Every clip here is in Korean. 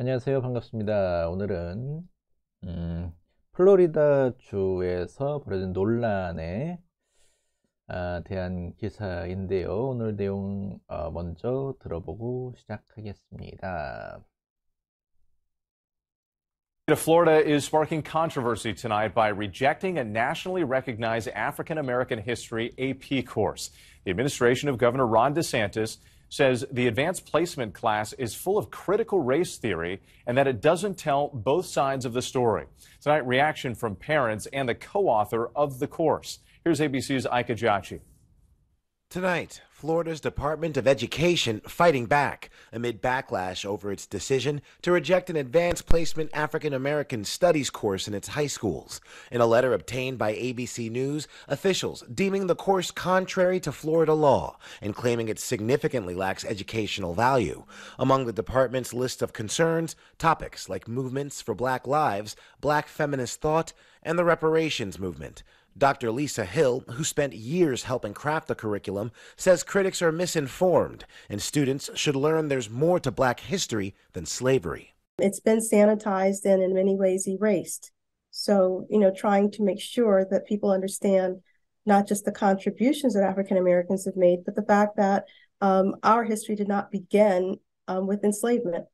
안녕하세요. 반갑습니다. 오늘은 음, 플로리다 주에서 벌어진 논란에 아, 대한 기사인데요. 오늘 내용 어, 먼저 들어보고 시작하겠습니다. Florida is sparking controversy tonight by rejecting a nationally recognized African American history AP course. The administration of Governor Ron DeSantis says the advanced placement class is full of critical race theory and that it doesn't tell both sides of the story. Tonight, reaction from parents and the co author of the course. Here's ABC's Ike Jachi. Tonight, Florida's Department of Education fighting back amid backlash over its decision to reject an advanced placement African American studies course in its high schools. In a letter obtained by ABC News, officials deeming the course contrary to Florida law and claiming it significantly lacks educational value. Among the department's list of concerns, topics like movements for black lives, black feminist thought, and the reparations movement. Dr. Lisa Hill, who spent years helping craft the curriculum, says critics are misinformed and students should learn there's more to black history than slavery. It's been sanitized and in many ways erased. So, you know, trying to make sure that people understand not just the contributions that African Americans have made, but the fact that um, our history did not begin um, with enslavement.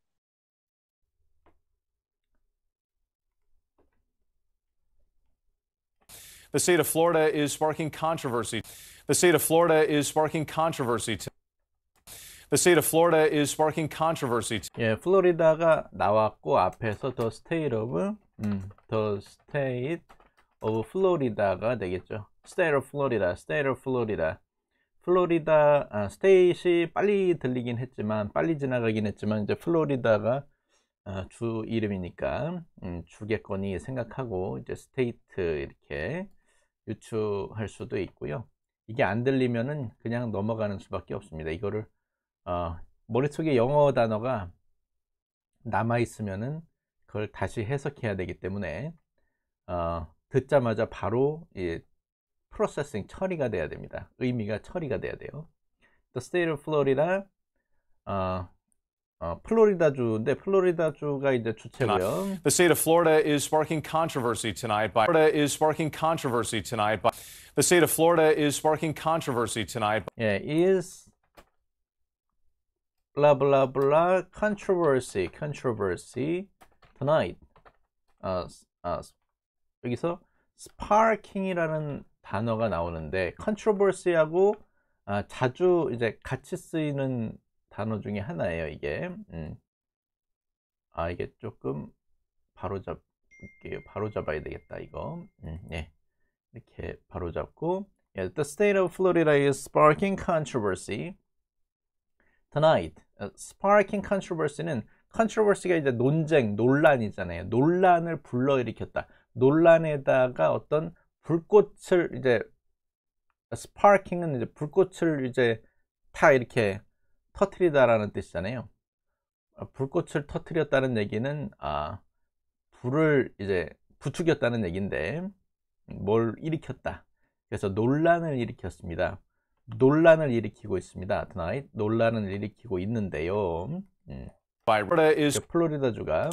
The state of Florida is sparking controversy. The state of Florida is sparking controversy. The state of Florida is sparking controversy. 예, 플로리다가 나왔고 앞에서 t state of 음, the state of Florida가 되겠죠. State of Florida, State of Florida. 플로리다 아, 스테이시 빨리 들리긴 했지만 빨리 지나가긴 했지만 이제 플로리다가 아, 주 이름이니까 음, 주겠권이 생각하고 이제 스테이트 이렇게 유추할 수도 있고요. 이게 안 들리면은 그냥 넘어가는 수밖에 없습니다. 이거를 어, 머릿속에 영어 단어가 남아 있으면은 그걸 다시 해석해야 되기 때문에 어, 듣자마자 바로 예, 프로세싱 처리가 돼야 됩니다. 의미가 처리가 돼야 돼요. The state of Florida u 어, 플로리다주인데 플로리다주가 이제 주체고요. The state of Florida is sparking controversy tonight by Florida is sparking controversy tonight by The state of Florida is sparking controversy tonight. 예, is blah blah blah controversy controversy tonight. 어, 어, 여기서 sparking이라는 단어가 나오는데 controversy하고 아, 자주 이제 같이 쓰이는 단어 중에 하나예요 이게 음. 아 이게 조금 바로 잡게 바로 잡아야 되겠다 이거 음, 네. 이렇게 바로 잡고 yeah, 예, The state of Florida is sparking controversy tonight 어, sparking controversy는 controversy가 이제 논쟁, 논란이잖아요 논란을 불러일으켰다 논란에다가 어떤 불꽃을 이제 스파킹은 이제 불꽃을 이제 다 이렇게 터트리다라는 뜻이잖아요. 아, 불꽃을 터트렸다는 얘기는 아, 불을 이제 부추겼다는 얘기인데 음, 뭘 일으켰다. 그래서 논란을 일으켰습니다. 논란을 일으키고 있습니다. Tonight 논란을 일으키고 있는데요. 음. by Florida is 플로리다주가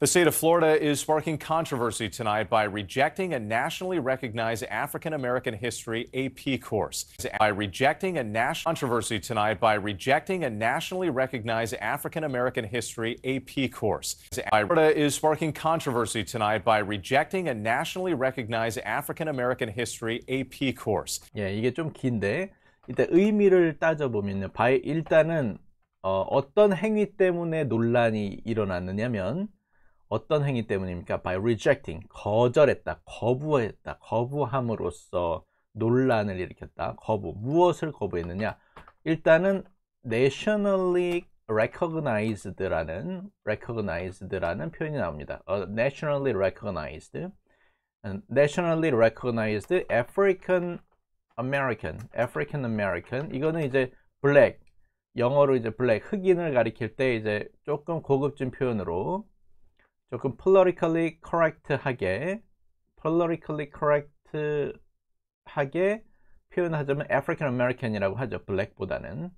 the state of Florida is sparking controversy tonight by rejecting a nationally recognized African American history AP course. By rejecting a national controversy tonight by rejecting a nationally recognized African American history AP course. Florida is sparking controversy tonight by rejecting a nationally recognized African American history AP course. 예, 이게 좀 긴데 일단 의미를 따져 보면요. 일단은 어, 어떤 행위 때문에 논란이 일어났느냐면 어떤 행위 때문입니까? By rejecting, 거절했다, 거부했다, 거부함으로써 논란을 일으켰다. 거부, 무엇을 거부했느냐? 일단은 nationally recognized라는 recognized라는 표현이 나옵니다. 어, nationally recognized, nationally recognized African American, African American 이거는 이제 black 영어로 이제 블랙 흑인을 가리킬 때 이제 조금 고급진 표현으로 조금 politically correct하게 politically correct하게 표현하자면 African American이라고 하죠. 블랙보다는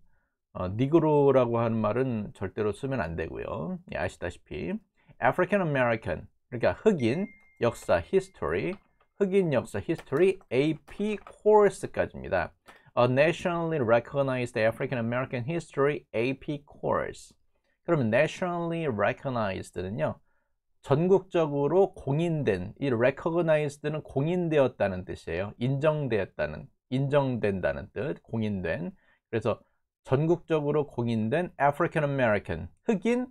어, 니그로라고 하는 말은 절대로 쓰면 안 되고요. 예, 아시다시피 African American 그러니까 흑인 역사 history 흑인 역사 history AP course까지입니다. A Nationally Recognized African American History AP Course. 그러면 Nationally Recognized는요. 전국적으로 공인된, 이 Recognized는 공인되었다는 뜻이에요. 인정되었다는, 인정된다는 뜻, 공인된. 그래서 전국적으로 공인된 African American, 흑인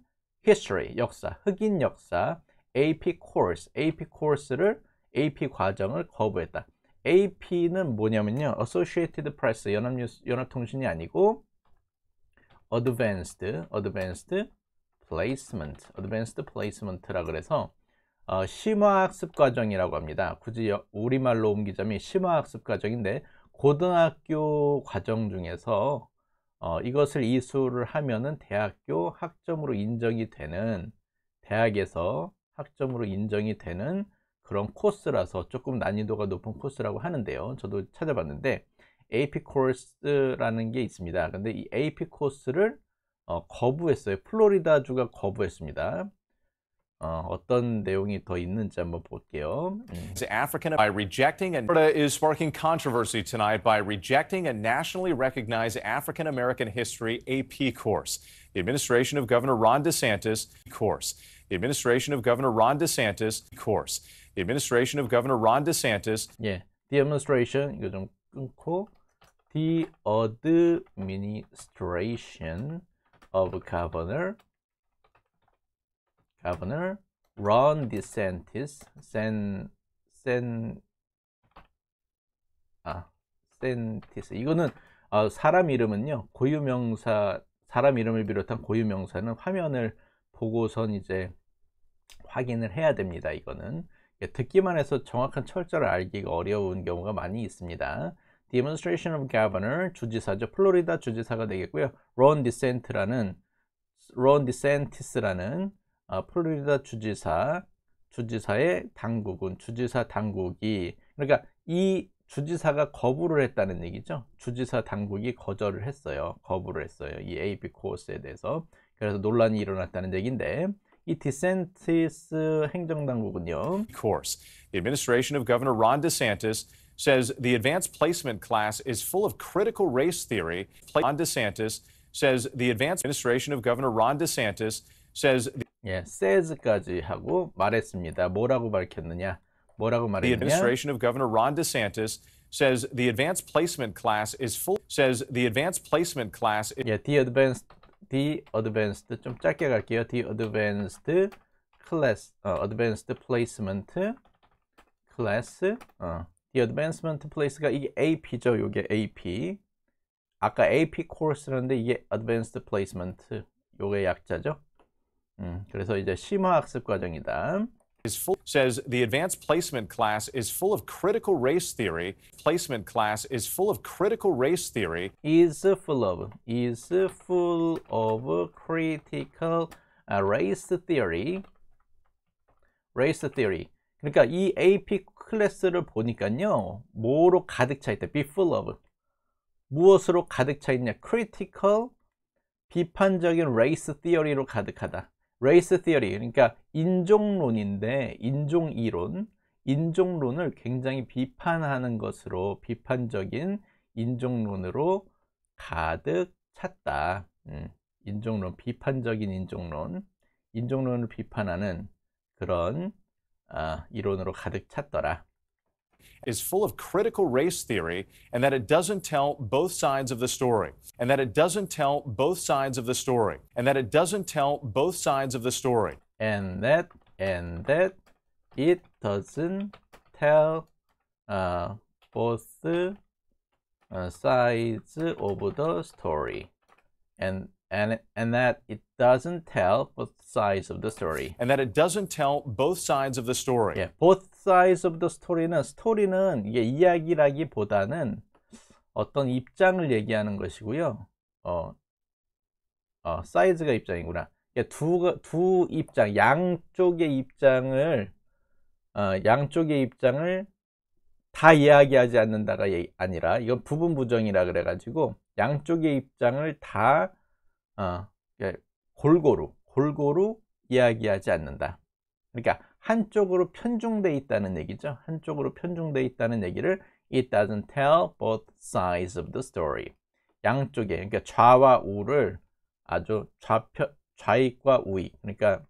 History, 역사, 흑인 역사, AP Course, AP Course를, AP 과정을 거부했다. AP는 뭐냐면요. Associated Press, 연합뉴스, 연합통신이 아니고 Advanced, Advanced Placement, Advanced Placement라 그래서 어, 심화학습 과정이라고 합니다. 굳이 우리말로 옮기자면 심화학습 과정인데 고등학교 과정 중에서 어, 이것을 이수를 하면은 대학교 학점으로 인정이 되는 대학에서 학점으로 인정이 되는 그런 코스라서 조금 난이도가 높은 코스라고 하는데요 저도 찾아봤는데 AP 코스라는 게 있습니다 근데 이 AP 코스를 어, 거부했어요 플로리다주가 거부했습니다 어, 어떤 내용이 더 있는지 한번 볼게요. African by rejecting and Florida is sparking controversy tonight by rejecting a nationally recognized African American history AP course. The administration of Governor Ron DeSantis course. The administration of Governor Ron DeSantis course. the administration of Governor Ron DeSantis. 예, the administration 이거 좀 끊고 the administration of Governor Governor Ron DeSantis, San San 아 DeSantis 이거는 어, 사람 이름은요 고유명사 사람 이름을 비롯한 고유명사는 화면을 보고선 이제 확인을 해야 됩니다. 이거는 예, 듣기만 해서 정확한 철자를 알기가 어려운 경우가 많이 있습니다. Demonstration of Governor, 주지사죠. 플로리다 주지사가 되겠고요. Ron DeSantis라는 Ron DeSantis라는 어, 플로리다 주지사 주지사의 당국은 주지사 당국이 그러니까 이 주지사가 거부를 했다는 얘기죠. 주지사 당국이 거절을 했어요. 거부를 했어요. 이 AB 코스에 대해서. 그래서 논란이 일어났다는 얘기인데 이 디센티스 행정당국은요. Of course, the administration of Governor Ron DeSantis says the advanced placement class is full of critical race theory. Ron DeSantis says the advanced administration of Governor Ron DeSantis says. 예, says까지 하고 말했습니다. 뭐라고 밝혔느냐? 뭐라고 말했냐? The administration of Governor Ron DeSantis says the advanced placement class is full. Says the advanced placement class. 예, the advanced the advanced 좀 짧게 갈게요. the advanced class 어, advanced placement class 어, the advancement place가 이게 AP죠. 이게 AP 아까 AP course라는데 이게 advanced placement 요게 약자죠. 음, 그래서 이제 심화 학습 과정이다. is full says the advanced placement class is full of critical race theory placement class is full of critical race theory is full of is full of critical uh, race theory race theory 그러니까 이 AP 클래스를 보니까요 뭐로 가득 차 있다 be full of 무엇으로 가득 차 있냐 critical 비판적인 race theory로 가득하다 레이스 e theory 그러니까 인종론인데 인종 이론, 인종론을 굉장히 비판하는 것으로 비판적인 인종론으로 가득 찼다. 음, 인종론, 비판적인 인종론, 인종론을 비판하는 그런 아, 이론으로 가득 찼더라. is full of critical race theory and that it doesn't tell both sides of the story. And that it doesn't tell both sides of the story. And that it doesn't tell both sides of the story. And that, and that, it doesn't tell uh, both uh, sides of the story. And and and that it doesn't tell both sides of the story. And that it doesn't tell both sides of the story. Yeah, both sides of the story는 스토리는 이게 이야기라기보다는 어떤 입장을 얘기하는 것이고요. 어, 어 사이즈가 입장이구나. 두두 두 입장, 양쪽의 입장을 어, 양쪽의 입장을 다 이야기하지 않는다가 아니라 이건 부분 부정이라 그래가지고 양쪽의 입장을 다 어, 그러니까 골고루 골고루 이야기하지 않는다. 그러니까 한쪽으로 편중돼 있다는 얘기죠. 한쪽으로 편중돼 있다는 얘기를 it doesn't tell both sides of the story. 양쪽에 그러니까 좌와 우를 아주 좌표 좌익과 우익 그러니까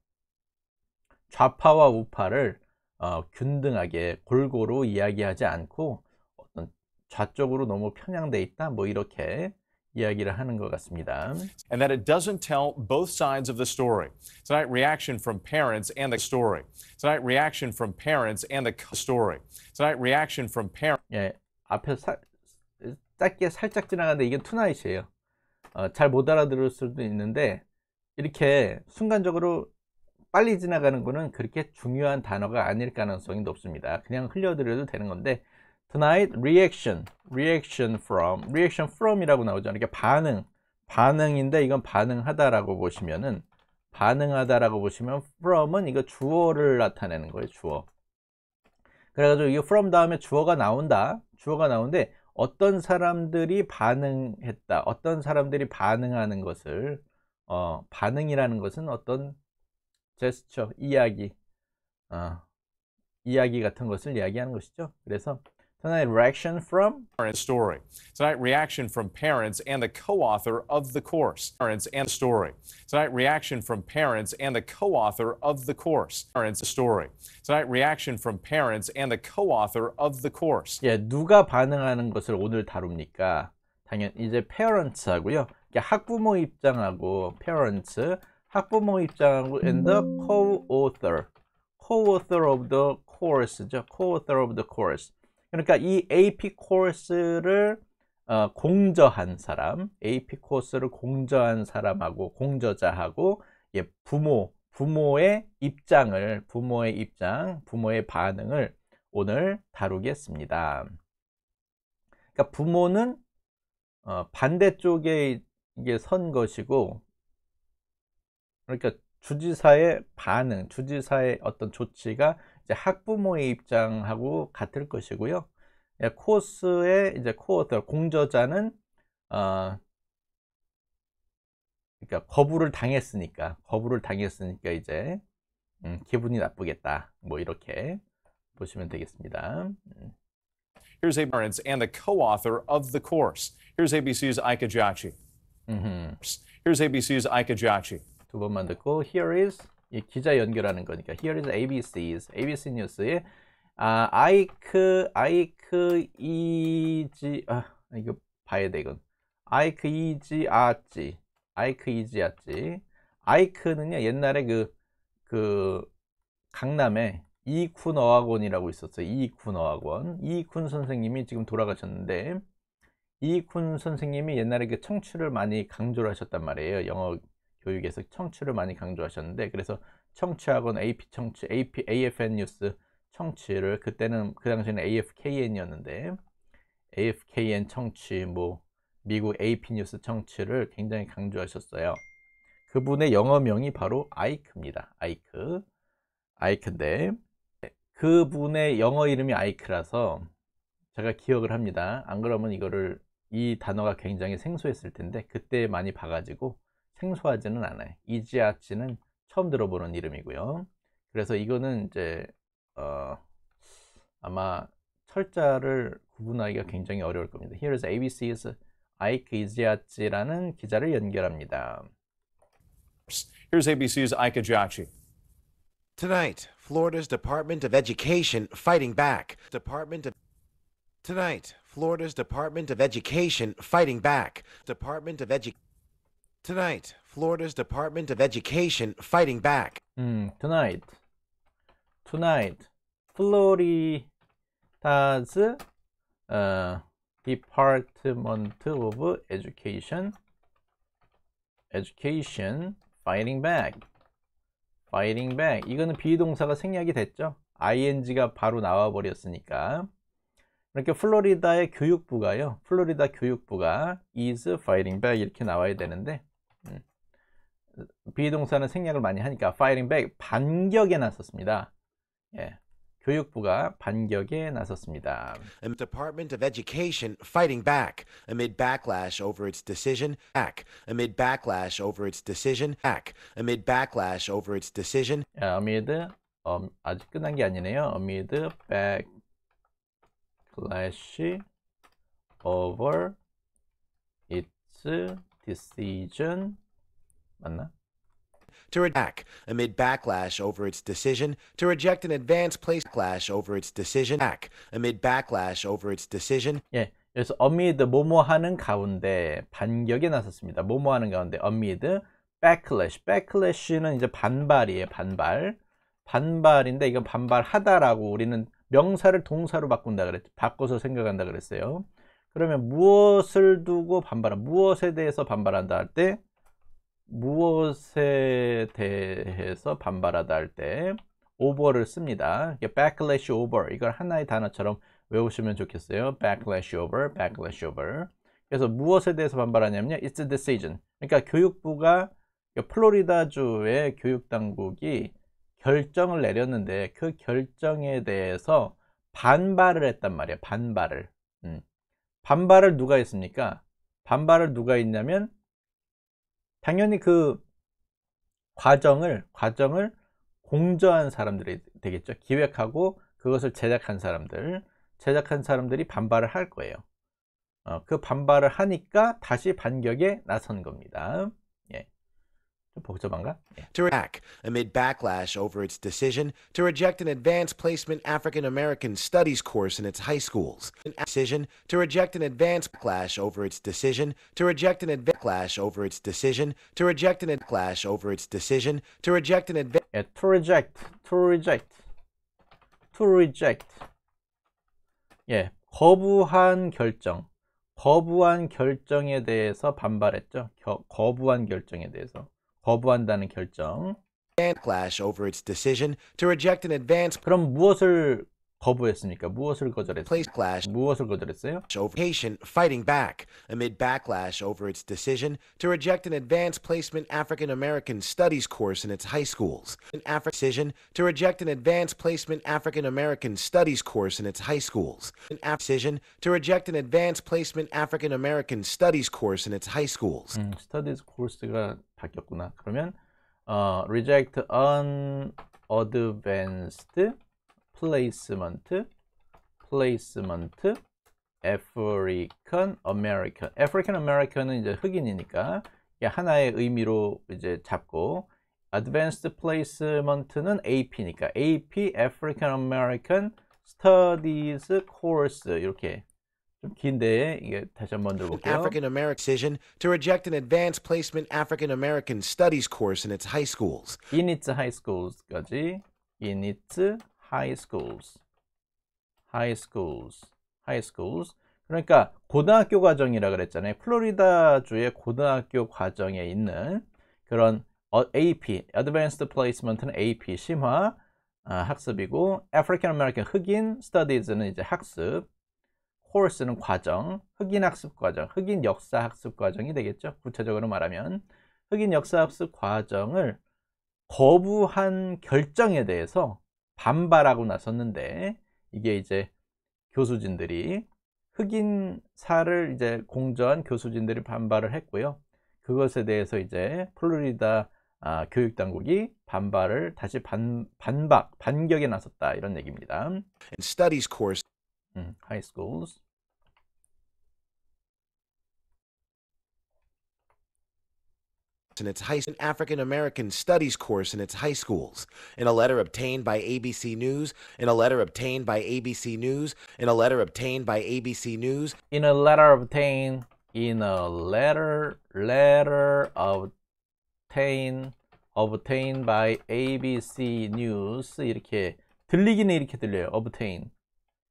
좌파와 우파를 어, 균등하게 골고루 이야기하지 않고 어떤 좌쪽으로 너무 편향돼 있다 뭐 이렇게 이야기를 하는 것 같습니다. And that it doesn't tell both sides of the story. Tonight reaction from parents and the story. Tonight reaction from parents and the story. Tonight reaction from parents. 예, 앞에 사, 짧게 살짝 지나가는데 이게 투나잇이에요. 어, 잘못 알아들을 수도 있는데 이렇게 순간적으로 빨리 지나가는 거는 그렇게 중요한 단어가 아닐 가능성이 높습니다. 그냥 흘려드려도 되는 건데 Tonight reaction, reaction from, reaction from이라고 나오잖아요. 이게 반응, 반응인데 이건 반응하다라고 보시면은 반응하다라고 보시면 from은 이거 주어를 나타내는 거예요. 주어. 그래가지고 이거 from 다음에 주어가 나온다. 주어가 나오는데 어떤 사람들이 반응했다. 어떤 사람들이 반응하는 것을 어, 반응이라는 것은 어떤 제스처, 이야기, 어, 이야기 같은 것을 이야기하는 것이죠. 그래서 Tonight, reaction from parent story. Tonight, reaction from parents and the co-author of the course. Parents and story. Tonight, reaction from parents and the co-author of the course. Parents story. Tonight, reaction from parents and the co-author of the course. 예, 누가 반응하는 것을 오늘 다룹니까? 당연 이제 parents 하고요. 학부모 입장하고 parents, 학부모 입장하고 and the co-author, co-author of the course죠. co-author of the course. 그러니까 이 AP 코스를 어, 공저한 사람, AP 코스를 공저한 사람하고 공저자하고 예, 부모, 부모의 입장을, 부모의 입장, 부모의 반응을 오늘 다루겠습니다. 그러니까 부모는 어, 반대쪽에 이게 선 것이고, 그러니까 주지사의 반응, 주지사의 어떤 조치가 학부모의 입장하고 같을 것이고요. 코스의 이제 코어터 공저자는 어, 그러니까 거부를 당했으니까 거부를 당했으니까 이제 음, 기분이 나쁘겠다. 뭐 이렇게 보시면 되겠습니다. Here's a parents and the co-author of the course. Here's ABC's Ike Jachi. Here's ABC's Ike Jachi. 두 번만 듣고 here is 이 기자 연결하는 거니까 here is ABC's ABC 뉴스의 아, 아이크 아이크 이지 아 이거 봐야 돼 이건 아이크 이지 아찌 아이크 이지 아찌 아이크는요 옛날에 그그 그 강남에 이쿤어학원이라고 있었어요 이쿤어학원 이쿤 선생님이 지금 돌아가셨는데 이쿤 선생님이 옛날에 그 청취를 많이 강조를 하셨단 말이에요 영어 교육에서 청취를 많이 강조하셨는데 그래서 청취학원, AP 청취, AP, AFN 뉴스 청취를 그때는 그 당시에는 AFKN이었는데 AFKN 청취, 뭐 미국 AP 뉴스 청취를 굉장히 강조하셨어요. 그분의 영어명이 바로 아이크입니다. 아이크, 아이크인데 그분의 영어 이름이 아이크라서 제가 기억을 합니다. 안 그러면 이거를 이 단어가 굉장히 생소했을 텐데 그때 많이 봐가지고 생소하지는 않아요. 이지아치는 처음 들어보는 이름이고요. 그래서 이거는 이제 어, 아마 철자를 구분하기가 굉장히 어려울 겁니다. Here's ABC's 아이크 이지아치라는 기자를 연결합니다. Here's ABC's Ike Ajachi. Tonight, Florida's Department of Education fighting back. Department of Tonight, Florida's Department of Education fighting back. Department of Education Tonight, Florida's Department of Education fighting back. 음, tonight. Tonight, Florida's uh, Department of Education education fighting back. fighting back. 이거는 비동사가 생략이 됐죠. ing가 바로 나와 버렸으니까. 이렇게 플로리다의 교육부가요. 플로리다 교육부가 is fighting back 이렇게 나와야 되는데 비동사는 생략을 많이 하니까 fighting back 반격에 나섰습니다. 예. 교육부가 반격에 나섰습니다. The Department of Education fighting back amid backlash over its decision back amid backlash over its decision back amid backlash over its decision amid um, 아직 끝난 게 아니네요. amid backlash over its decision 맞나? to attack amid backlash over its decision to reject an advance place clash over its decision act amid backlash over its decision 예 그래서 amid 뭐뭐 하는 가운데 반격에 나섰습니다 뭐뭐 하는 가운데 amid backlash backlash는 이제 반발이에요 반발 반발인데 이건 반발하다라고 우리는 명사를 동사로 바꾼다 그랬 바꿔서 생각한다 그랬어요 그러면 무엇을 두고 반발한 무엇에 대해서 반발한다 할때 무엇에 대해서 반발하다 할 때 over를 씁니다. backlash over 이걸 하나의 단어처럼 외우시면 좋겠어요. backlash over, backlash over. 그래서 무엇에 대해서 반발하냐면요. It's a decision. 그러니까 교육부가 그러니까 플로리다주의 교육당국이 결정을 내렸는데 그 결정에 대해서 반발을 했단 말이에요. 반발을. 음. 반발을 누가 했습니까? 반발을 누가 했냐면 당연히 그 과정을 과정을 공저한 사람들이 되겠죠. 기획하고 그것을 제작한 사람들, 제작한 사람들이 반발을 할 거예요. 어, 그 반발을 하니까 다시 반격에 나선 겁니다. To react amid backlash over its decision to reject an advanced placement African American studies course in its high schools. An decision to reject an advanced backlash over its decision to reject an advanced backlash over its decision to reject an backlash over its decision to reject an advanced yeah, to reject to reject to reject Yeah, 거부한 결정 거부한 결정에 대해서 반발했죠 겨, 거부한 결정에 대해서 거부한다는 결정. clash over its decision to reject an advance. 그럼 무엇을 거부했습니까? 무엇을 거절했어요? Place clash 무엇을 거절했어요? patient fighting back amid backlash over its decision to reject an advanced placement African American studies course in its high schools. An Afri- decision to reject an advanced placement African American studies course in its high schools. An Af- decision to reject an advanced placement African American studies course in its high schools. 음, studies course가 바뀌었구나. 그러면 어, reject an advanced placement, placement, African American. African American은 이제 흑인이니까 하나의 의미로 이제 잡고 Advanced Placement는 AP니까 AP African American Studies Course 이렇게 좀 긴데 이게 다시 한번 들어볼게요. African American decision to reject an advanced placement African American Studies course in its high schools. In its high schools까지 in its high schools, high schools, high schools. 그러니까 고등학교 과정이라 고 그랬잖아요. 플로리다 주의 고등학교 과정에 있는 그런 어, AP, Advanced Placement는 AP 심화 아, 학습이고 African American 흑인 Studies는 이제 학습, Course는 과정, 흑인 학습 과정, 흑인 역사 학습 과정이 되겠죠. 구체적으로 말하면 흑인 역사 학습 과정을 거부한 결정에 대해서 반발하고 나섰는데 이게 이제 교수진들이 흑인사를 이제 공전 교수진들이 반발을 했고요. 그것에 대해서 이제 플로리다 아, 교육 당국이 반발을 다시 반, 반박, 반격에 나섰다 이런 얘기입니다. studies course. 음, high schools. in its high African American Studies course in its high schools. In a letter obtained by ABC News, in a letter obtained by ABC News, in a letter obtained by ABC News, in a letter obtained in a letter letter obtained obtained by ABC News 이렇게 들리기는 이렇게 들려요. obtain.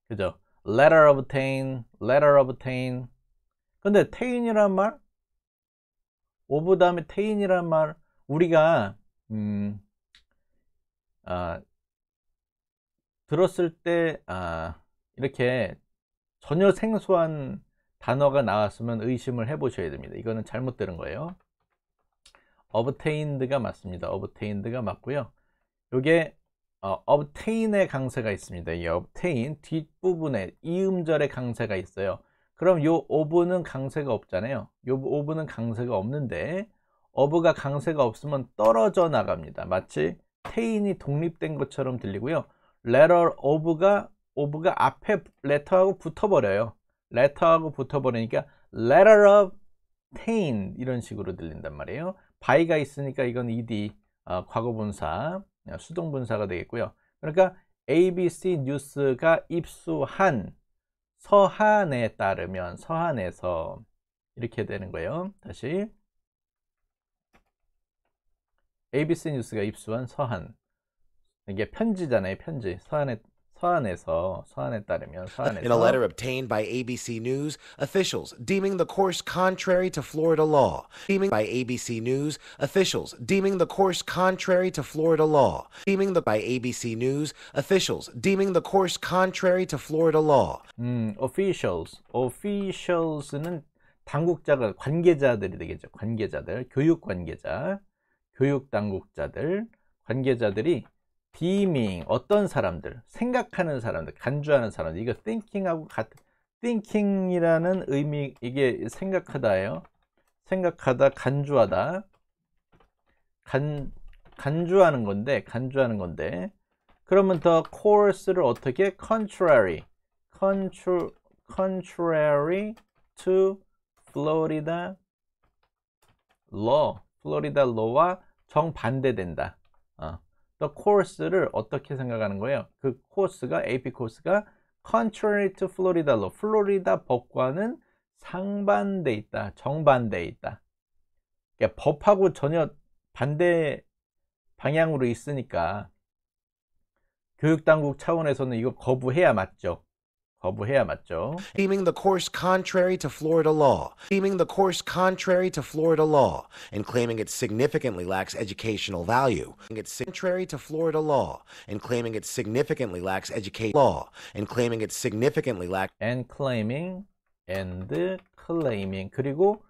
그죠? letter obtained, letter obtained. 근데 tain이란 말 오브 다음에 테인이란 말 우리가 음, 아, 들었을 때 아, 이렇게 전혀 생소한 단어가 나왔으면 의심을 해 보셔야 됩니다 이거는 잘못 들은 거예요 obtained가 맞습니다 obtained가 맞고요 요게 어, obtain의 강세가 있습니다 이 obtain 뒷부분에 이음절의 강세가 있어요 그럼 요 오브는 강세가 없잖아요. 요 오브는 강세가 없는데 어브가 강세가 없으면 떨어져 나갑니다. 마치 테인이 독립된 것처럼 들리고요. 레 e 오브가오브가 앞에 레터하고 붙어버려요. 레터하고 붙어버리니까 letter of tain 이런 식으로 들린단 말이에요. by가 있으니까 이건 ed 어, 과거분사 수동분사가 되겠고요. 그러니까 ABC 뉴스가 입수한 서한에 따르면 서한에서 이렇게 되는 거예요. 다시 ABC 뉴스가 입수한 서한 이게 편지잖아요. 편지 서한에 서한에서 서한에 따르면 서한에서 In a letter obtained by ABC News, officials deeming the course contrary to Florida law, deeming by ABC News, officials deeming the course contrary to Florida law, deeming the by ABC News, officials deeming the course contrary to Florida law. 음, officials, officials는 당국자가 관계자들이 되겠죠. 관계자들, 교육 관계자, 교육 당국자들, 관계자들이 being 어떤 사람들 생각하는 사람들 간주하는 사람들 이거 thinking하고 같은 thinking이라는 의미 이게 생각하다예요 생각하다 간주하다 간 간주하는 건데 간주하는 건데 그러면 더 course를 어떻게 contrary c o n t r contrary to Florida law 플로리다 law와 정반대된다 어. the course를 어떻게 생각하는 거예요? 그 코스가 AP 코스가 contrary to Florida law, 플로리다 법과는 상반돼 있다, 정반대에 있다. 그러니까 법하고 전혀 반대 방향으로 있으니까 교육당국 차원에서는 이거 거부해야 맞죠. 거부해야 맞죠. deeming the course contrary to Florida law, deeming the course contrary to Florida law, and claiming it significantly lacks educational value. It's contrary to Florida law, and claiming it significantly lacks education law, and claiming it significantly lacks and claiming and claiming 그리고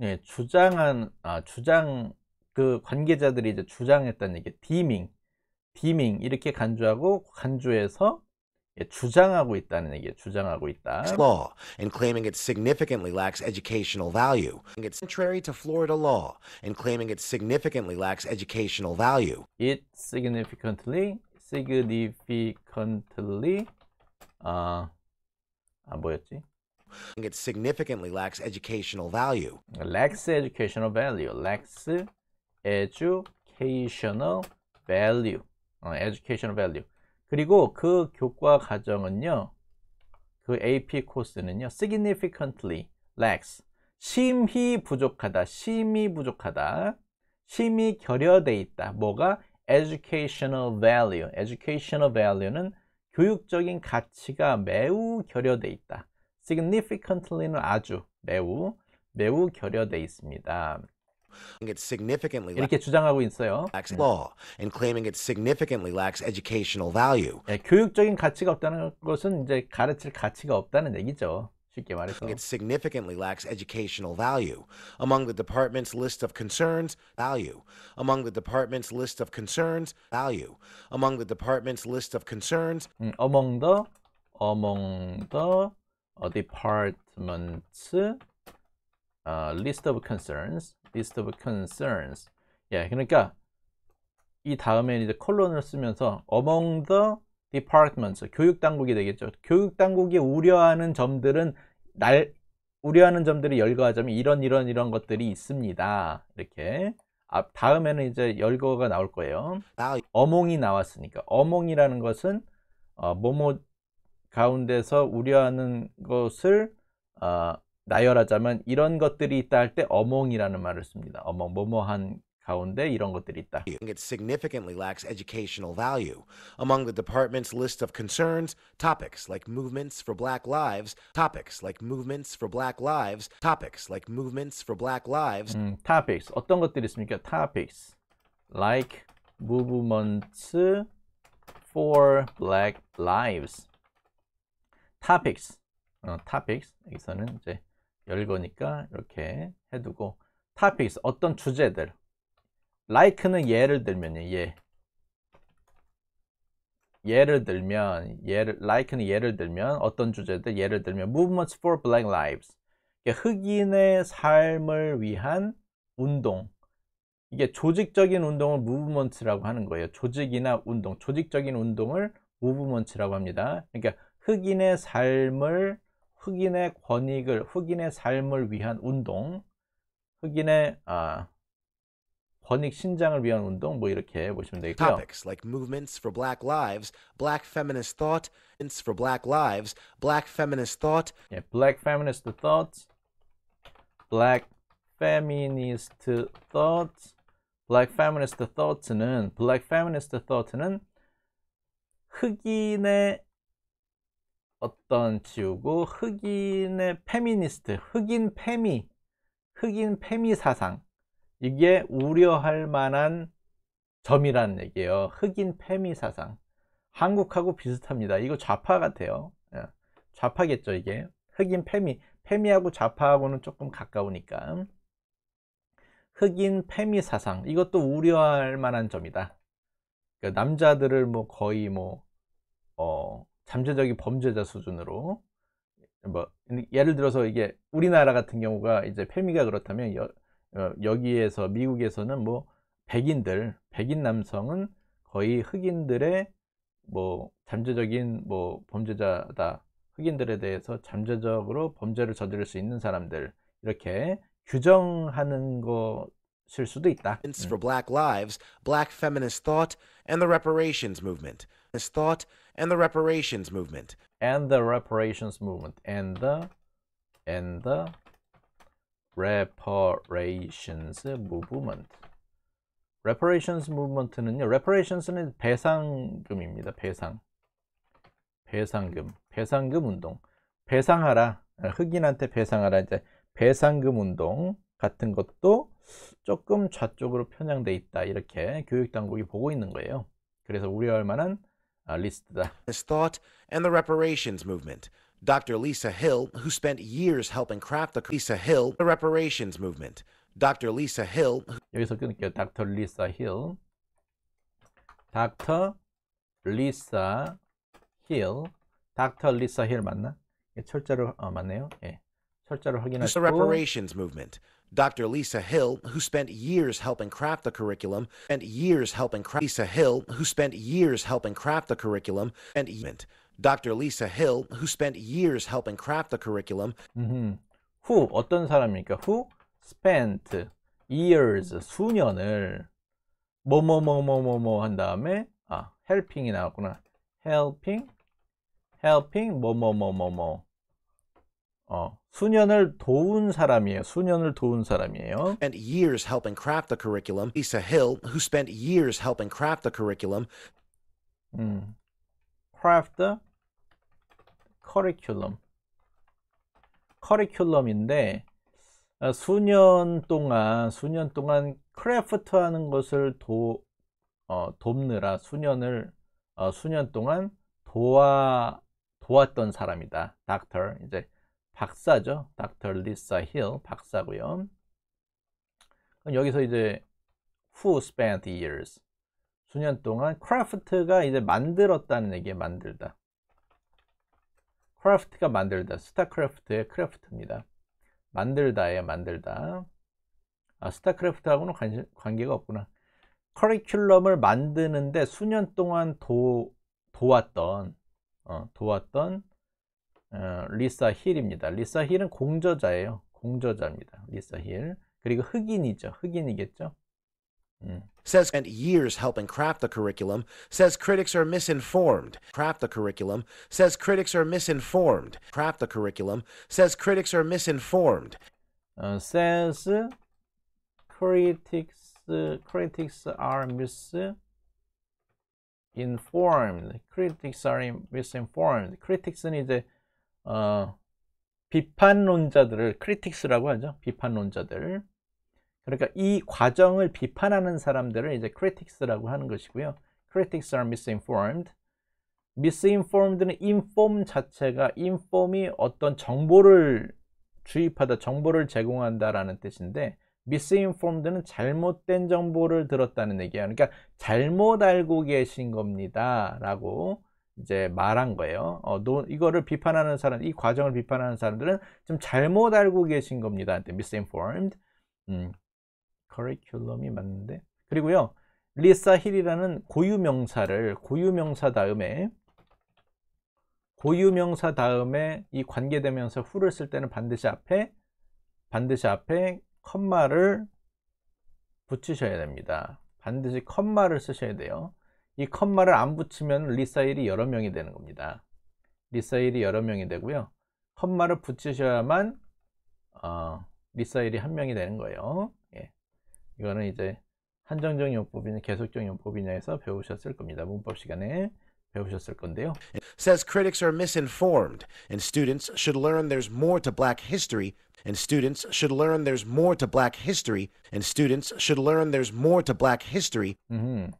예, 주장한 아, 주장 그 관계자들이 이제 주장했다는 얘기, deeming, deeming 이렇게 간주하고 간주해서 주장하고 있다는 얘기예요. 주장하고 있다. law and claiming it significantly lacks educational value. It's contrary to Florida law and claiming it significantly lacks educational value. It significantly significantly 아, 아 뭐였지? It significantly lacks educational value. lacks educational value. lacks educational value. 어, educational value. 그리고 그 교과 과정은요. 그 AP 코스는요. significantly lacks 심히 부족하다. 심히 부족하다. 심히 결여돼 있다. 뭐가 educational value. educational value는 교육적인 가치가 매우 결여돼 있다. significantly는 아주 매우 매우 결여돼 있습니다. It significantly 이렇게 주장하고 있어요. lacks law and claiming it significantly lacks educational value. 예, 교육적인 가치가 없다는 것은 이제 가르칠 가치가 없다는 얘기죠. It significantly lacks educational value. Among the department's list of concerns, value. Among the department's list of concerns, value. Among the department's list of concerns. among the, among the department's uh, list of concerns, list of concerns. 예, 그러니까 이 다음에 이제 콜론을 쓰면서 among the departments 교육 당국이 되겠죠. 교육 당국이 우려하는 점들은 날 우려하는 점들이 열거하자면 이런 이런 이런 것들이 있습니다. 이렇게 앞 아, 다음에는 이제 열거가 나올 거예요. 어몽이 아, 나왔으니까 어몽이라는 것은 어, 뭐뭐 가운데서 우려하는 것을 어, 나열하자면 이런 것들이 있다 할 때 어몽이라는 말을 씁니다. 어몽 뭐뭐한 가운데 이런 것들이 있다. It significantly lacks educational value. Among the department's list of concerns, topics like movements for black lives, topics like movements for black lives, topics like movements for black lives. 음, topics 어떤 것들이 있습니까? topics like movements for black lives. topics 어, topics 여기서는 이제 열거니까 이렇게 해두고 topics 어떤 주제들 like는 예를 들면요 예 예를 들면 예를 like는 예를 들면 어떤 주제들 예를 들면 movements for black lives 흑인의 삶을 위한 운동 이게 조직적인 운동을 무브먼트라고 하는 거예요 조직이나 운동 조직적인 운동을 무브먼트라고 합니다 그러니까 흑인의 삶을 흑인의 권익을 흑인의 삶을 위한 운동 흑인의 아, 권익 신장을 위한 운동 뭐 이렇게 보시면 되겠고요. Topics like movements for black lives, black feminist thought, movements for black lives, black feminist thought. 예, black feminist thought, black feminist thought, black feminist thought는 black feminist thought는 흑인의 어떤 지우고 흑인의 페미니스트, 흑인 페미, 흑인 페미 사상 이게 우려할 만한 점이라는 얘기예요. 흑인 페미 사상. 한국하고 비슷합니다. 이거 좌파 같아요. 예. 좌파겠죠, 이게. 흑인 페미. 페미하고 좌파하고는 조금 가까우니까. 흑인 페미 사상. 이것도 우려할 만한 점이다. 그러니까 남자들을 뭐 거의 뭐, 어, 잠재적인 범죄자 수준으로 뭐 예를 들어서 이게 우리나라 같은 경우가 이제 페미가 그렇다면 여, 어, 여기에서 미국에서는 뭐 백인들 백인 남성은 거의 흑인들의 뭐 잠재적인 뭐 범죄자다 흑인들에 대해서 잠재적으로 범죄를 저지를 수 있는 사람들 이렇게 규정하는 거실 수도 있다. for black lives, black feminist thought, and the reparations movement. This thought and the reparations movement. And the reparations movement. And the and the reparations movement. reparations movement는요. reparations는 배상금입니다. 배상. 배상금. 배상금 운동. 배상하라. 흑인한테 배상하라. 이제 배상금 운동 같은 것도 조금 좌쪽으로 편향돼 있다 이렇게 교육당국이 보고 있는 거예요. 그래서 우려할 만한 아, 리스트다. This thought and the reparations movement. Dr. Lisa Hill, who spent years helping craft the Lisa Hill the reparations movement. Dr. Lisa Hill. 여기서 끊을게요. Dr. Lisa Hill. Dr. Lisa Hill. Dr. Lisa Hill 맞나? 예, 철자로 어, 맞네요. 예. 철자로 확인하시고. The reparations movement. Dr. Lisa Hill, who spent years helping craft the curriculum, and years helping craft Lisa Hill, who spent years helping craft the curriculum, and Dr. Lisa Hill, who spent years helping craft the curriculum. Mm-hmm. Who 어떤 사람입니까? Who spent years 수년을 뭐뭐뭐뭐뭐뭐 한 다음에 아 helping이 나왔구나. helping helping 뭐 뭐 뭐뭐뭐 어. 수년을 도운 사람이에요. 수년을 도운 사람이에요. Spent years helping craft the curriculum. Lisa Hill, who spent years helping craft the curriculum. 음, craft the curriculum. 커리큘럼인데 어, 수년 동안 수년 동안 크래프트하는 것을 도 어, 돕느라 수년을 어, 수년 동안 도와 도왔던 사람이다. 닥터 이제 박사죠. 닥터 리사 힐 박사고요. 그럼 여기서 이제 who spent years 수년 동안 크라프트가 이제 만들었다는 얘기에 만들다. 크라프트가 만들다. 스타크래프트의 크래프트입니다. 만들다에 만들다. 아, 스타크래프트하고는 관시, 관계가 없구나. 커리큘럼을 만드는데 수년 동안 도, 도왔던 어, 도왔던 어, 리사 힐입니다. 리사 힐은 공저자예요. 공저자입니다. 리사 힐. 그리고 흑인이죠. 흑인이겠죠. 음. Says spent years helping craft the curriculum. Says critics are misinformed. Craft the curriculum. Says critics are misinformed. Craft the curriculum. Says critics are misinformed. Uh, says critics critics are misinformed. Critics are misinformed. Critics는 이제 어, 비판론자들을 크리틱스라고 하죠. 비판론자들. 그러니까 이 과정을 비판하는 사람들을 이제 크리틱스라고 하는 것이고요. 크리틱스 i c s are misinformed. misinformed는 inform 자체가 inform이 어떤 정보를 주입하다, 정보를 제공한다라는 뜻인데 misinformed는 잘못된 정보를 들었다는 얘기예요. 그러니까 잘못 알고 계신 겁니다라고 이제 말한 거예요. 어, 노, 이거를 비판하는 사람, 이 과정을 비판하는 사람들은 좀 잘못 알고 계신 겁니다. misinformed. 음, curriculum이 맞는데. 그리고요, 리사 힐이라는 고유 명사를 고유 명사 다음에 고유 명사 다음에 이 관계되면서 후를 쓸 때는 반드시 앞에 반드시 앞에 컴마를 붙이셔야 됩니다. 반드시 컴마를 쓰셔야 돼요. 이 컴마를 안 붙이면 리사일이 여러 명이 되는 겁니다. 리사일이 여러 명이 되고요. 컴마를 붙이셔야만 어, 리사일이 한 명이 되는 거예요. 예. 이거는 이제 한정적 용법이냐 계속적 용법이냐에서 배우셨을 겁니다. 문법 시간에 배우셨을 건데요. Says critics are misinformed and students should learn there's more to black history and students should learn there's more to black history and students should learn there's more to black history. 음.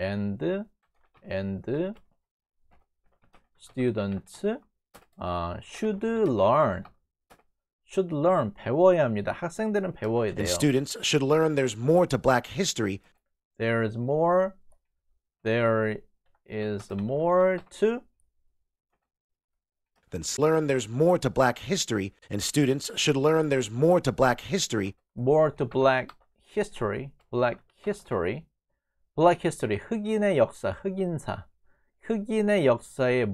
and and students uh, should learn should learn 배워야 합니다. 학생들은 배워야 돼요. And students should learn there's more to black history. There is more there is more to then learn there's more to black history and students should learn there's more to black history. More to black history. Black history. Black History, 흑인의 역사, 흑인사, 흑인의 역사에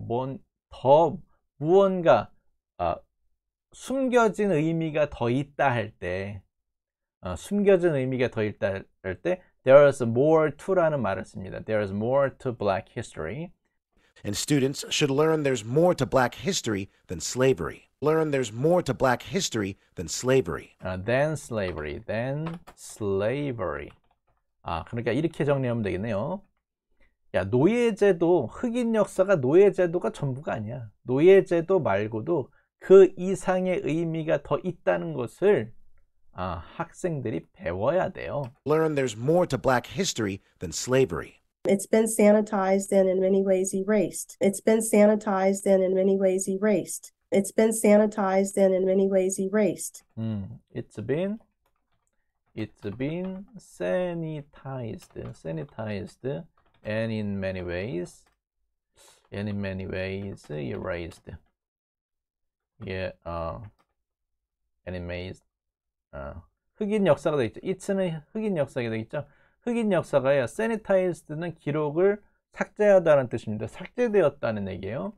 무언가 어, 숨겨진 의미가 더 있다 할때 어, 숨겨진 의미가 더 있다 there is more to라는 말을 씁니다. There is more to black history. And students should learn there's more to black history than slavery. Learn there's more to black history than slavery. Uh, than slavery. Than slavery. 아 그러니까 이렇게 정리하면 되겠네요 야 노예제도 흑인 역사가 노예제도가 전부가 아니야 노예제도 말고도 그 이상의 의미가 더 있다는 것을 아, 학생들이 배워야 돼요. Learn there's more to black history than slavery. It's been sanitized and in many ways erased. It's been sanitized and in many ways erased. It's been sanitized and in many ways erased. 음, it's been It's been sanitized, sanitized, and in many ways, and in many ways erased. 예, 어, and in ways, 어, 흑인 역사가 되겠죠. It's는 흑인 역사가 되겠죠. 흑인 역사가요. sanitized는 기록을 삭제하다는 뜻입니다. 삭제되었다는 얘기예요.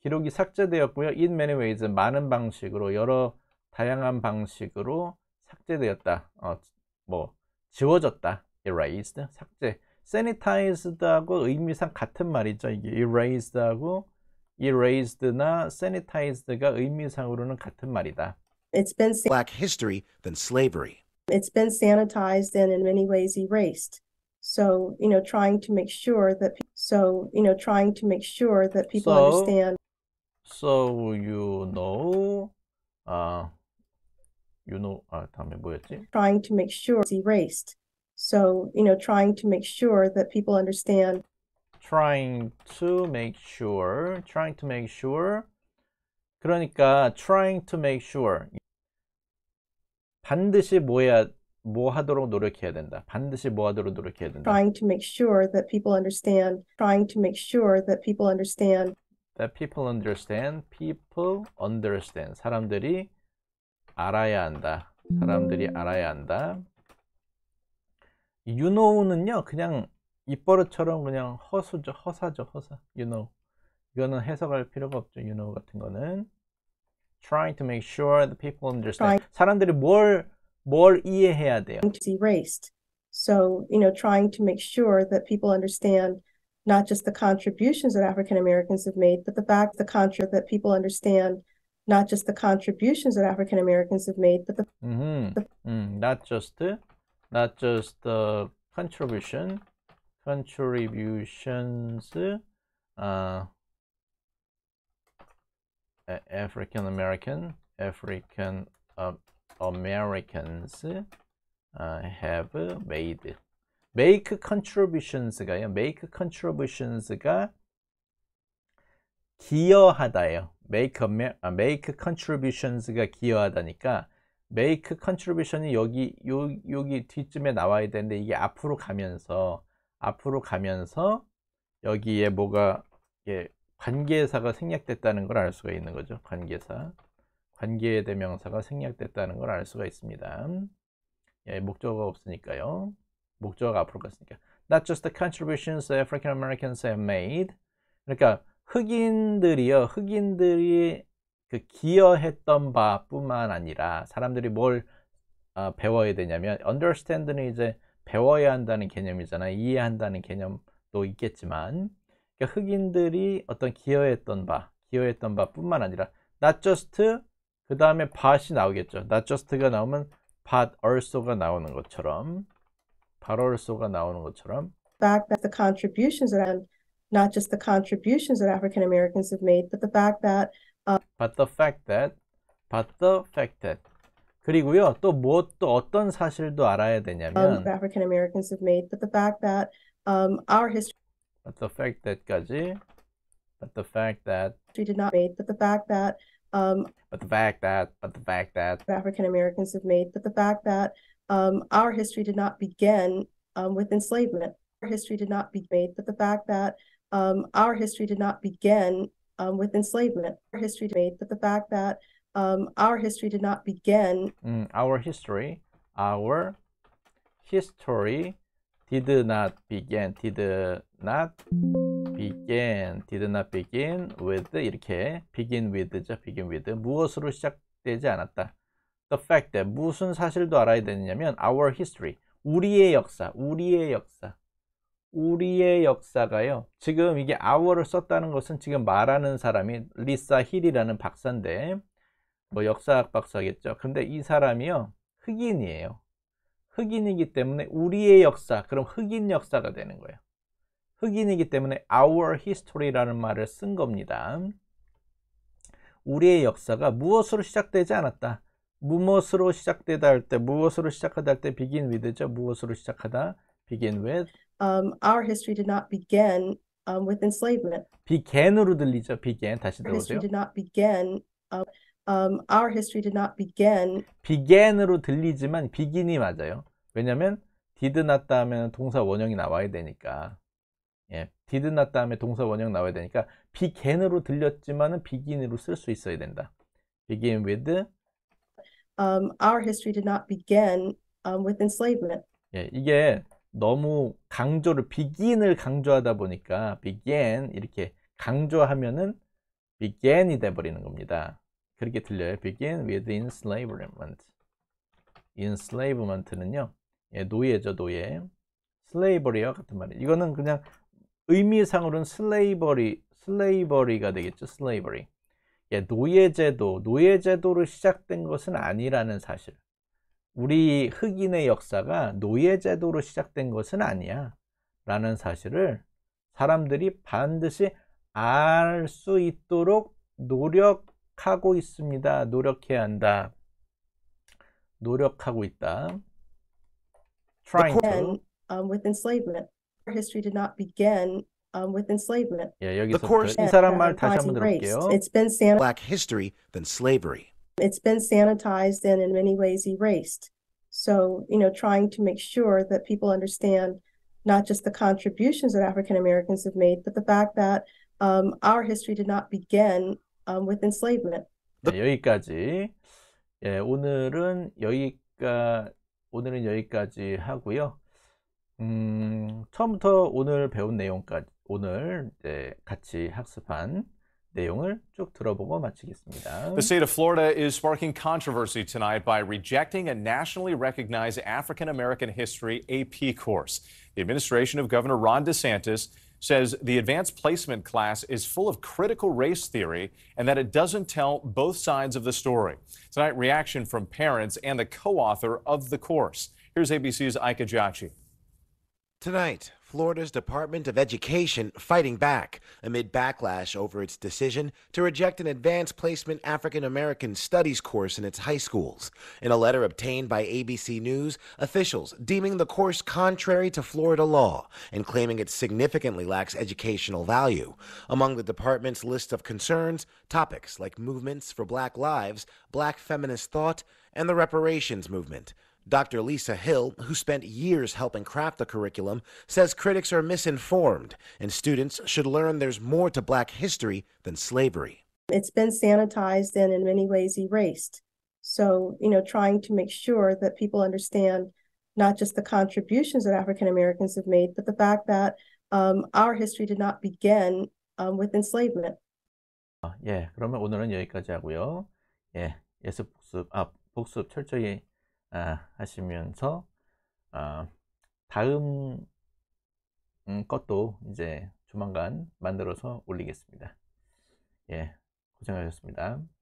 기록이 삭제되었고요. In many ways, 많은 방식으로, 여러 다양한 방식으로 삭제되었다. 어, 뭐 지워졌다. erased 삭제. sanitized하고 의미상 같은 말이죠. 이게 erased하고 erased나 sanitized가 의미상으로는 같은 말이다. It's been black history than slavery. It's been sanitized and in many ways erased. So, you know, trying to make sure that so, you know, trying to make sure that people so, understand so you know uh you know, 아, 다음에 뭐였지? Trying to make sure it's erased. So, you know, trying to make sure that people understand. Trying to make sure, trying to make sure. 그러니까 trying to make sure. 반드시 뭐야? 뭐 하도록 노력해야 된다. 반드시 뭐 하도록 노력해야 된다. Trying to make sure that people understand. Trying to make sure that people understand. That people understand. People understand. 사람들이 알아야 한다. 사람들이 알아야 한다. You know는요, 그냥 입버릇처럼 그냥 허수죠. 허사죠. 허사. You know. 이거는 해석할 필요가 없죠. You know 같은 거는. Trying to make sure the people understand. 사람들이 뭘, 뭘 이해해야 돼요. It's erased. So, you know, trying to make sure that people understand not just the contributions that African Americans have made, but the fact the contra that people understand not just the contributions that African Americans have made, but the, mm-hmm. the mm, not just not just the contribution contributions uh, African American um, African uh, Americans uh, have made make contributions, contributions가요 make contributions, contributions가 기여하다예요. make 아, make contributions가 기여하다니까 make contribution이 여기 요, 여기 뒤쯤에 나와야 되는데 이게 앞으로 가면서 앞으로 가면서 여기에 뭐가 예, 관계사가 생략됐다는 걸 알 수가 있는 거죠. 관계사 관계 대명사가 생략됐다는 걸 알 수가 있습니다. 예, 목적어가 없으니까요. 목적어가 앞으로 갔으니까. Not just the contributions the African Americans have made. 그러니까 흑인들이요, 흑인들이 그 기여했던 바뿐만 아니라 사람들이 뭘 어, 배워야 되냐면 understand는 이제 배워야 한다는 개념이잖아 요 이해한다는 개념도 있겠지만 그러니까 흑인들이 어떤 기여했던 바 기여했던 바뿐만 아니라 not just 그 다음에 but이 나오겠죠 not just가 나오면 but also가 나오는 것처럼 but also가 나오는 것처럼 fact that the contributions that not just the contributions that African Americans have made, but the fact that uh, but the fact that but the fact that 그리고요 또 무엇 또 어떤 사실도 알아야 되냐면 um, African Americans have made, but the fact that um, our history but the fact that까지 but the fact that we did not made, but the fact that um, but the fact that but the fact that African Americans have made, but the fact that um, our history did not begin um, with enslavement. Our history did not be made, but the fact that um, our history did not begin um, with enslavement. Our history did, but the fact that um, our history did not begin. Mm, our history, our history did not begin, did not begin, did not begin with 이렇게 begin with죠, begin with 무엇으로 시작되지 않았다. The fact that 무슨 사실도 알아야 되느냐면 our history, 우리의 역사, 우리의 역사. 우리의 역사가요 지금 이게 아워를 썼다는 것은 지금 말하는 사람이 리사 힐이라는 박사인데 뭐 역사학 박사겠죠 근데 이 사람이요 흑인이에요 흑인이기 때문에 우리의 역사 그럼 흑인 역사가 되는 거예요 흑인이기 때문에 our history라는 말을 쓴 겁니다 우리의 역사가 무엇으로 시작되지 않았다 무엇으로 시작되다 할 때 무엇으로 시작하다 할 때 begin with죠 무엇으로 시작하다 begin with um, our history did not begin um, with enslavement. began으로 들리죠. began 다시 Our history 들어보세요. did not begin. Um, um, our history did not begin. began으로 들리지만 begin이 맞아요. 왜냐면 did not 다음에는 동사 원형이 나와야 되니까. 예, did not 다음에 동사 원형 나와야 되니까 began으로 들렸지만은 begin으로 쓸 수 있어야 된다. begin with Um, our history did not begin um, with enslavement. 예, 이게 너무 강조를 begin을 강조하다 보니까 begin 이렇게 강조하면은 began이 돼버리는 겁니다. 그렇게 들려요. begin with enslavement. enslavement는요. 예, 노예죠, 노예. slavery와 같은 말이에요. 이거는 그냥 의미상으로는 slavery, slavery가 되겠죠, slavery. 예, 노예제도, 노예제도로 시작된 것은 아니라는 사실. 우리 흑인의 역사가 노예제도로 시작된 것은 아니야 라는 사실을 사람들이 반드시 알 수 있도록 노력하고 있습니다. 노력해야 한다. 노력하고 있다. Trying to. Um, with enslavement. Our history did not begin um, with enslavement. 예, 여기서 이 사람 말 다시 한번 들어볼게요. It's been black history than slavery. It's been sanitized and in many ways erased. So, you know, trying to make sure that people understand not just the contributions that African Americans have made, but the fact that um, our history did not begin um, with enslavement. 네, 여기까지. 예, 오늘은 여기까 오늘은 여기까지 하고요. 음, 처음부터 오늘 배운 내용까지 오늘 네, 같이 학습한 내용을 쭉 들어보고 마치겠습니다. The state of Florida is sparking controversy tonight by rejecting a nationally recognized African American history AP course. The administration of Governor Ron DeSantis says the advanced placement class is full of critical race theory and that it doesn't tell both sides of the story. Tonight, reaction from parents and the co author of the course. Here's ABC's Ike Jachi Tonight, Florida's Department of Education fighting back amid backlash over its decision to reject an advanced placement African American studies course in its high schools. In a letter obtained by ABC News, officials deeming the course contrary to Florida law and claiming it significantly lacks educational value. Among the department's list of concerns, topics like movements for black lives, black feminist thought, and the reparations movement. Dr. Lisa Hill, who spent years helping craft the curriculum, says critics are misinformed and students should learn there's more to black history than slavery. It's been sanitized and in many ways erased. So, you know, trying to make sure that people understand not just the contributions that African Americans have made, but the fact that um, our history did not begin um, with enslavement. 예, 그러면 오늘은 여기까지 하고요. 예, 예습 복습, 아, 복습 철저히 아, 하시면서 아, 다음 음, 것도 이제 조만간 만들어서 올리겠습니다. 예, 고생하셨습니다.